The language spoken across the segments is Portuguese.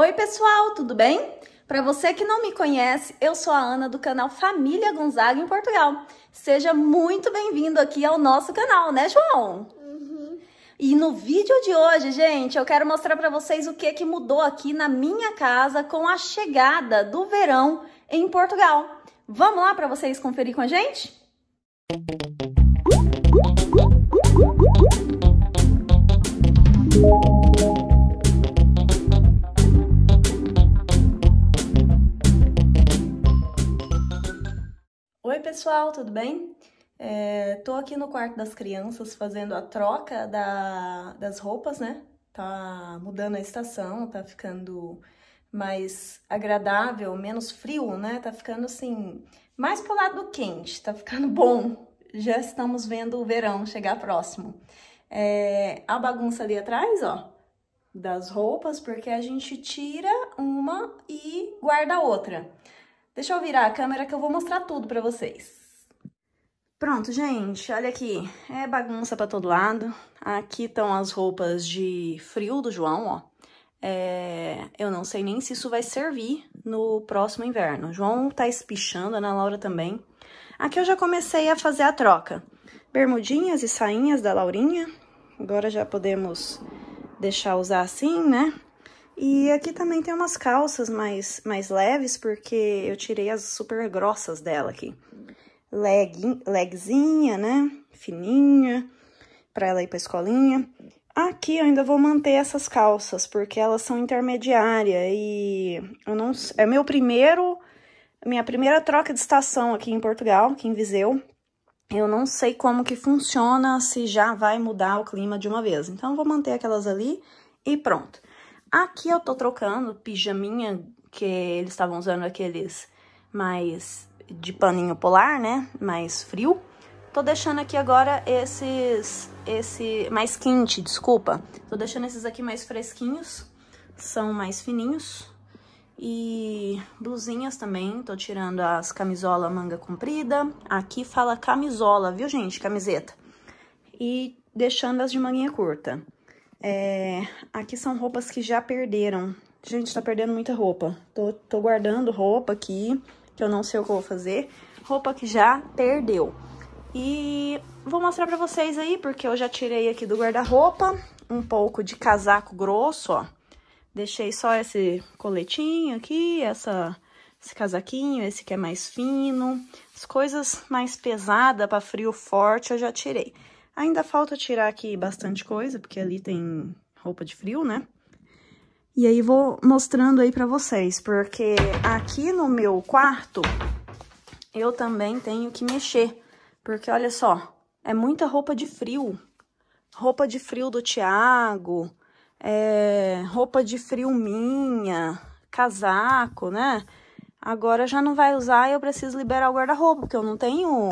Oi, pessoal, tudo bem? Para você que não me conhece, eu sou a Ana do canal Família Gonzaga em Portugal. Seja muito bem-vindo aqui ao nosso canal, né, João? Uhum. E no vídeo de hoje, gente, eu quero mostrar para vocês o que, que mudou aqui na minha casa com a chegada do verão em Portugal. Vamos lá para vocês conferir com a gente? Música pessoal, tudo bem? Estou é, aqui no quarto das crianças fazendo a troca da, das roupas, né? Tá mudando a estação, tá ficando mais agradável, menos frio, né? Tá ficando assim, mais pro lado do quente, tá ficando bom. Já estamos vendo o verão chegar próximo. É, a bagunça ali atrás, ó, das roupas, porque a gente tira uma e guarda a outra. Deixa eu virar a câmera que eu vou mostrar tudo para vocês. Pronto, gente, olha aqui, é bagunça pra todo lado. Aqui estão as roupas de frio do João, ó. É, eu não sei nem se isso vai servir no próximo inverno. O João tá espichando, a Ana Laura também. Aqui eu já comecei a fazer a troca. Bermudinhas e sainhas da Laurinha. Agora já podemos deixar usar assim, né? E aqui também tem umas calças mais, mais leves, porque eu tirei as super grossas dela aqui leg, legzinha, né? Fininha, para ela ir pra escolinha. Aqui eu ainda vou manter essas calças, porque elas são intermediária e eu não é meu primeiro minha primeira troca de estação aqui em Portugal, aqui em Viseu. Eu não sei como que funciona, se já vai mudar o clima de uma vez. Então, vou manter aquelas ali e pronto. Aqui eu tô trocando pijaminha, que eles estavam usando aqueles mais de paninho polar, né? Mais frio. Tô deixando aqui agora esses... esse Mais quente, desculpa. Tô deixando esses aqui mais fresquinhos. São mais fininhos. E blusinhas também, tô tirando as camisola manga comprida. Aqui fala camisola, viu, gente? Camiseta. E deixando as de manguinha curta. É, aqui são roupas que já perderam. Gente, tá perdendo muita roupa. Tô, tô guardando roupa aqui que eu não sei o que eu vou fazer. Roupa que já perdeu. E vou mostrar pra vocês aí, porque eu já tirei aqui do guarda-roupa um pouco de casaco grosso, ó. Deixei só esse coletinho aqui, essa, esse casaquinho, esse que é mais fino. As coisas mais pesadas pra frio forte eu já tirei. Ainda falta tirar aqui bastante coisa, porque ali tem roupa de frio, né? E aí vou mostrando aí pra vocês, porque aqui no meu quarto eu também tenho que mexer. Porque olha só, é muita roupa de frio. Roupa de frio do Tiago, é, roupa de frio minha, casaco, né? Agora já não vai usar e eu preciso liberar o guarda-roupa, porque eu não tenho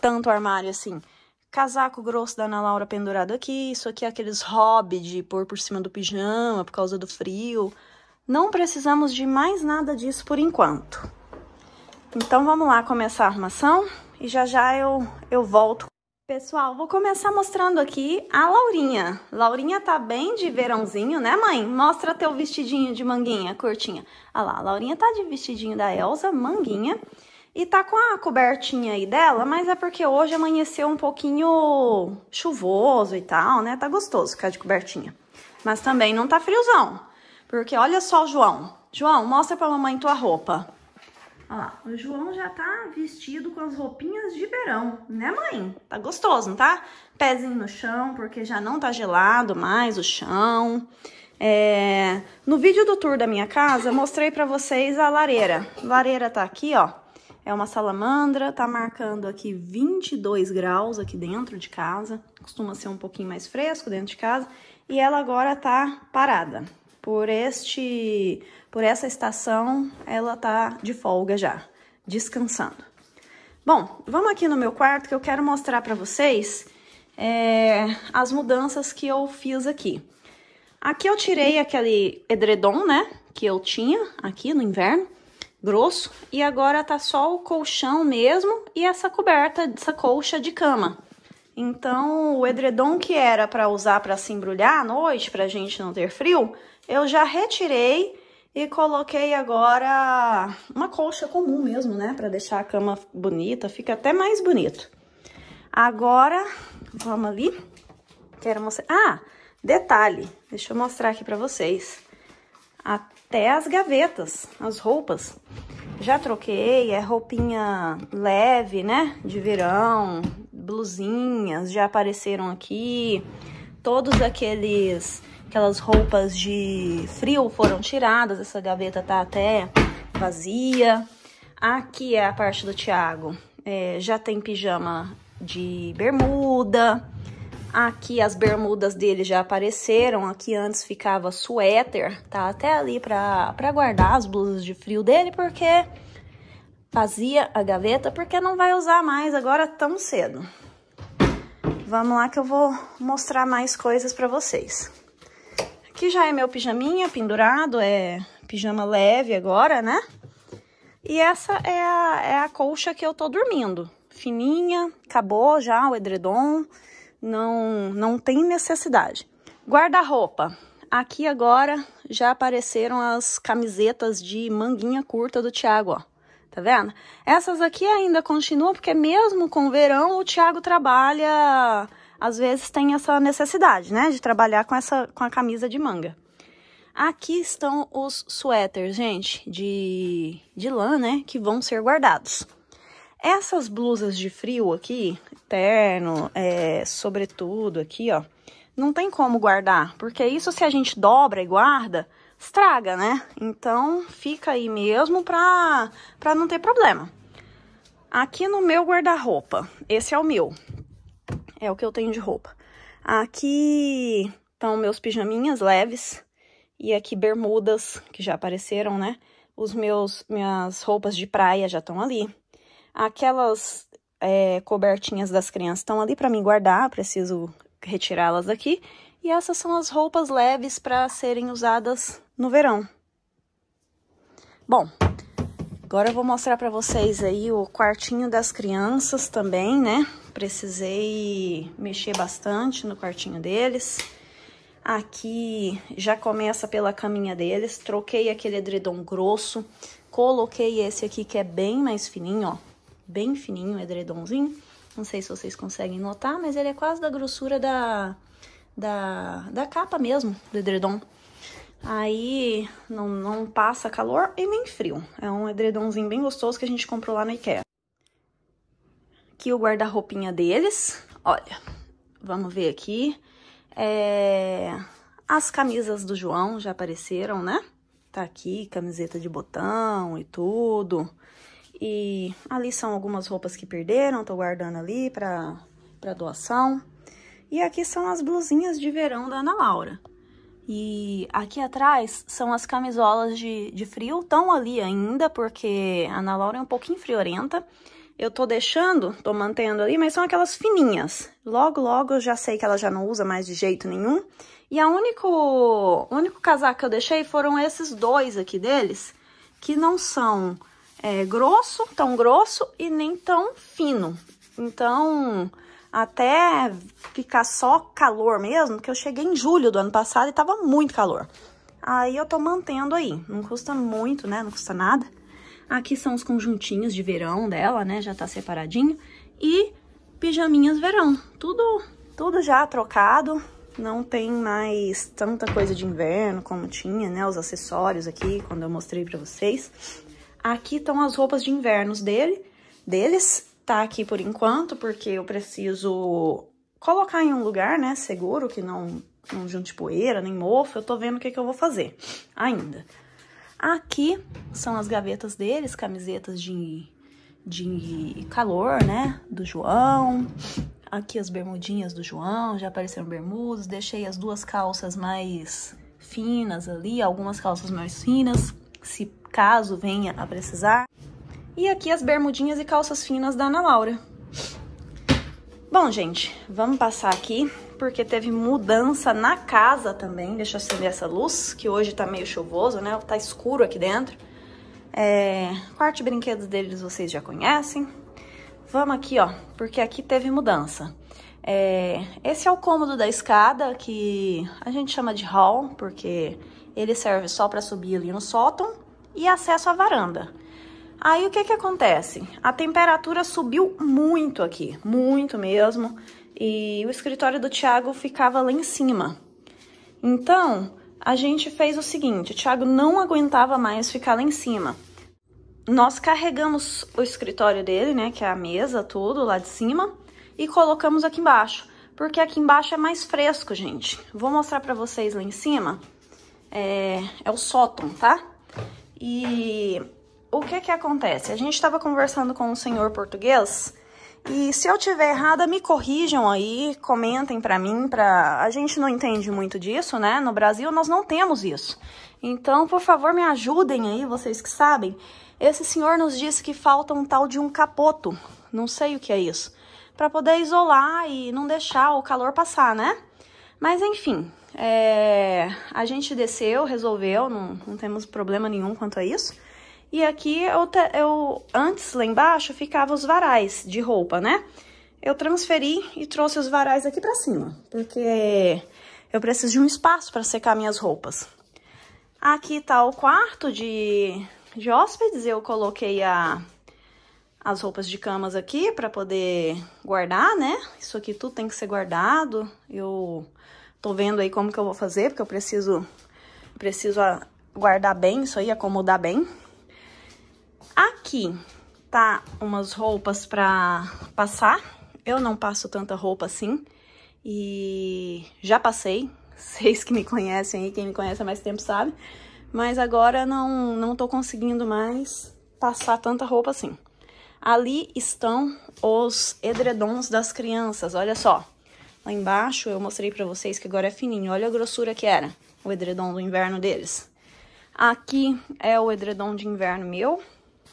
tanto armário assim casaco grosso da Ana Laura pendurado aqui, isso aqui é aqueles hobby de pôr por cima do pijama por causa do frio. Não precisamos de mais nada disso por enquanto. Então vamos lá começar a armação e já já eu, eu volto. Pessoal, vou começar mostrando aqui a Laurinha. Laurinha tá bem de verãozinho, né mãe? Mostra teu vestidinho de manguinha curtinha. Olha lá, a Laurinha tá de vestidinho da Elsa, manguinha. E tá com a cobertinha aí dela, mas é porque hoje amanheceu um pouquinho chuvoso e tal, né? Tá gostoso ficar de cobertinha. Mas também não tá friozão. Porque olha só o João. João, mostra pra mamãe tua roupa. Ó, o João já tá vestido com as roupinhas de verão, né mãe? Tá gostoso, não tá? Pezinho no chão, porque já não tá gelado mais o chão. É... No vídeo do tour da minha casa, eu mostrei pra vocês a lareira. A lareira tá aqui, ó é uma salamandra, tá marcando aqui 22 graus aqui dentro de casa, costuma ser um pouquinho mais fresco dentro de casa, e ela agora tá parada. Por este, por essa estação, ela tá de folga já, descansando. Bom, vamos aqui no meu quarto que eu quero mostrar para vocês é, as mudanças que eu fiz aqui. Aqui eu tirei aquele edredom, né, que eu tinha aqui no inverno, grosso e agora tá só o colchão mesmo e essa coberta, essa colcha de cama. Então, o edredom que era para usar para se embrulhar à noite, para a gente não ter frio, eu já retirei e coloquei agora uma colcha comum mesmo, né? Para deixar a cama bonita, fica até mais bonito. Agora, vamos ali. Quero mostrar... Ah, detalhe, deixa eu mostrar aqui para vocês até as gavetas, as roupas. Já troquei, é roupinha leve, né? De verão, blusinhas já apareceram aqui. Todos aqueles aquelas roupas de frio foram tiradas, essa gaveta tá até vazia. Aqui é a parte do Thiago. É, já tem pijama de bermuda, Aqui as bermudas dele já apareceram, aqui antes ficava suéter, tá até ali pra, pra guardar as blusas de frio dele, porque fazia a gaveta, porque não vai usar mais agora tão cedo. Vamos lá que eu vou mostrar mais coisas pra vocês. Aqui já é meu pijaminha pendurado, é pijama leve agora, né? E essa é a, é a colcha que eu tô dormindo. Fininha, acabou já o edredom não, não tem necessidade. Guarda-roupa. Aqui agora já apareceram as camisetas de manguinha curta do Thiago, ó. Tá vendo? Essas aqui ainda continuam, porque mesmo com o verão, o Thiago trabalha. Às vezes tem essa necessidade, né? De trabalhar com, essa, com a camisa de manga. Aqui estão os suéteres, gente, de, de lã, né? Que vão ser guardados. Essas blusas de frio aqui, terno, é, sobretudo aqui, ó, não tem como guardar, porque isso se a gente dobra e guarda, estraga, né? Então fica aí mesmo pra, pra não ter problema. Aqui no meu guarda-roupa, esse é o meu, é o que eu tenho de roupa. Aqui estão meus pijaminhas leves e aqui bermudas que já apareceram, né? Os meus minhas roupas de praia já estão ali. Aquelas é, cobertinhas das crianças estão ali para me guardar, preciso retirá-las daqui. E essas são as roupas leves para serem usadas no verão. Bom, agora eu vou mostrar para vocês aí o quartinho das crianças também, né? Precisei mexer bastante no quartinho deles. Aqui já começa pela caminha deles, troquei aquele edredom grosso, coloquei esse aqui que é bem mais fininho, ó, bem fininho, edredomzinho. Não sei se vocês conseguem notar, mas ele é quase da grossura da, da, da capa mesmo, do edredom. Aí não, não passa calor e nem frio. É um edredomzinho bem gostoso que a gente comprou lá no Ikea. Aqui o guarda-roupinha deles. Olha, vamos ver aqui. É... As camisas do João já apareceram, né? Tá aqui, camiseta de botão e tudo. E ali são algumas roupas que perderam, tô guardando ali para para doação. E aqui são as blusinhas de verão da Ana Laura. E aqui atrás são as camisolas de, de frio, estão ali ainda, porque a Ana Laura é um pouquinho friorenta. Eu tô deixando, tô mantendo ali, mas são aquelas fininhas. Logo, logo eu já sei que ela já não usa mais de jeito nenhum. E a único, o único casaco que eu deixei foram esses dois aqui deles, que não são é, grosso, tão grosso e nem tão fino. Então, até ficar só calor mesmo, que eu cheguei em julho do ano passado e tava muito calor. Aí eu tô mantendo aí, não custa muito, né, não custa nada. Aqui são os conjuntinhos de verão dela, né, já tá separadinho. E pijaminhas verão, tudo, tudo já trocado, não tem mais tanta coisa de inverno como tinha, né, os acessórios aqui, quando eu mostrei pra vocês. Aqui estão as roupas de invernos dele, deles. Tá aqui por enquanto, porque eu preciso colocar em um lugar, né, seguro, que não, não junte poeira, nem mofo. Eu tô vendo o que, que eu vou fazer ainda. Aqui são as gavetas deles, camisetas de, de calor, né, do João. Aqui as bermudinhas do João, já apareceram bermudas. Deixei as duas calças mais finas ali, algumas calças mais finas se caso venha a precisar. E aqui as bermudinhas e calças finas da Ana Laura. Bom, gente, vamos passar aqui, porque teve mudança na casa também. Deixa eu acender essa luz, que hoje tá meio chuvoso, né? Tá escuro aqui dentro. É, quarto de brinquedos deles vocês já conhecem. Vamos aqui, ó, porque aqui teve mudança. É, esse é o cômodo da escada, que a gente chama de hall, porque ele serve só para subir ali no sótão e acesso à varanda. Aí o que que acontece? A temperatura subiu muito aqui, muito mesmo, e o escritório do Thiago ficava lá em cima. Então, a gente fez o seguinte, o Thiago não aguentava mais ficar lá em cima. Nós carregamos o escritório dele, né, que é a mesa, tudo lá de cima, e colocamos aqui embaixo, porque aqui embaixo é mais fresco, gente. Vou mostrar pra vocês lá em cima, é, é o sótão, tá? E o que que acontece? A gente estava conversando com um senhor português e se eu tiver errada, me corrijam aí, comentem para mim, pra... a gente não entende muito disso, né? No Brasil nós não temos isso. Então, por favor, me ajudem aí, vocês que sabem. Esse senhor nos disse que falta um tal de um capoto. Não sei o que é isso para poder isolar e não deixar o calor passar, né? Mas enfim, é, a gente desceu, resolveu, não, não, temos problema nenhum quanto a isso. E aqui eu, eu antes lá embaixo ficava os varais de roupa, né? Eu transferi e trouxe os varais aqui para cima, porque eu preciso de um espaço para secar minhas roupas. Aqui tá o quarto de, de hóspedes, eu coloquei a as roupas de camas aqui para poder guardar, né? Isso aqui tudo tem que ser guardado. Eu tô vendo aí como que eu vou fazer, porque eu preciso, preciso guardar bem isso aí, acomodar bem. Aqui tá umas roupas para passar. Eu não passo tanta roupa assim e já passei. Vocês que me conhecem aí, quem me conhece há mais tempo sabe. Mas agora não, não tô conseguindo mais passar tanta roupa assim. Ali estão os edredons das crianças, olha só. Lá embaixo eu mostrei para vocês que agora é fininho, olha a grossura que era o edredom do inverno deles. Aqui é o edredom de inverno meu,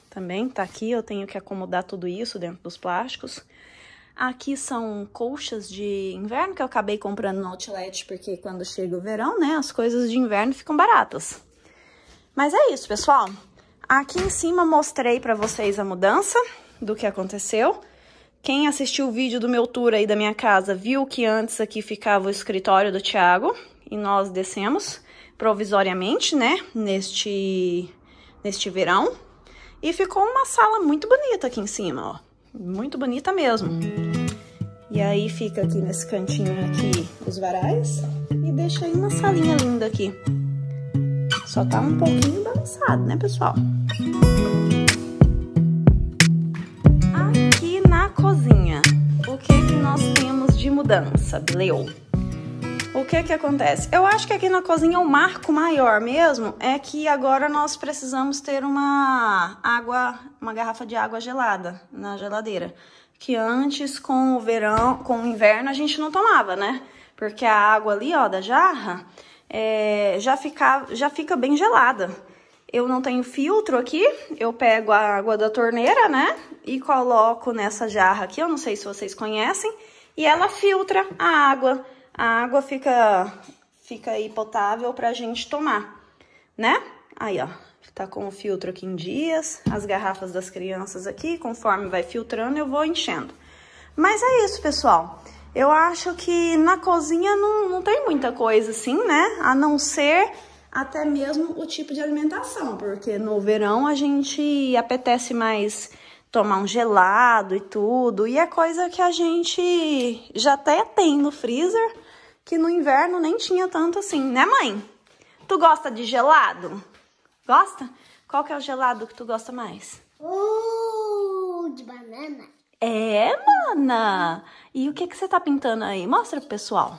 também tá aqui, eu tenho que acomodar tudo isso dentro dos plásticos. Aqui são colchas de inverno que eu acabei comprando no Outlet, porque quando chega o verão, né, as coisas de inverno ficam baratas. Mas é isso, pessoal. Aqui em cima mostrei para vocês a mudança do que aconteceu. Quem assistiu o vídeo do meu tour aí da minha casa viu que antes aqui ficava o escritório do Tiago e nós descemos provisoriamente, né, neste, neste verão. E ficou uma sala muito bonita aqui em cima, ó. Muito bonita mesmo. E aí fica aqui nesse cantinho aqui os varais e deixa aí uma salinha linda aqui. Só tá um pouquinho balançado, né, pessoal? Aqui na cozinha, o que é que nós temos de mudança, Leo? O que é que acontece? Eu acho que aqui na cozinha o marco maior mesmo é que agora nós precisamos ter uma água, uma garrafa de água gelada na geladeira, que antes com o verão, com o inverno a gente não tomava, né? Porque a água ali, ó, da jarra, é, já, fica, já fica bem gelada. Eu não tenho filtro aqui, eu pego a água da torneira, né? E coloco nessa jarra aqui, eu não sei se vocês conhecem, e ela filtra a água. A água fica, fica aí potável pra gente tomar, né? Aí, ó, tá com o filtro aqui em dias, as garrafas das crianças aqui, conforme vai filtrando, eu vou enchendo. Mas é isso, pessoal. Eu acho que na cozinha não, não tem muita coisa assim, né? A não ser até mesmo o tipo de alimentação, porque no verão a gente apetece mais tomar um gelado e tudo, e é coisa que a gente já até tem no freezer, que no inverno nem tinha tanto assim, né, mãe? Tu gosta de gelado? Gosta? Qual que é o gelado que tu gosta mais? Uh, de banana. É, mana! E o que, que você tá pintando aí? Mostra pro pessoal.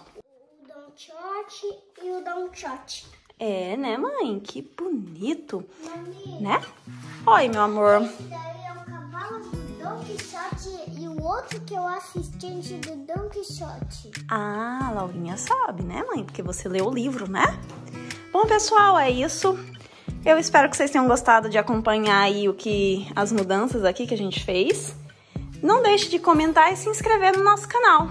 O Don Quixote e o Don Quixote. É, né, mãe? Que bonito. Mami, né? Oi, meu amor. Esse daí é o cavalo do Don Quixote e o outro que eu assisti assistente do Don Quixote. Ah, Laurinha sabe, né, mãe? Porque você leu o livro, né? Bom, pessoal, é isso. Eu espero que vocês tenham gostado de acompanhar aí o que as mudanças aqui que a gente fez. Não deixe de comentar e se inscrever no nosso canal.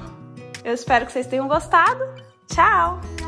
Eu espero que vocês tenham gostado. Tchau!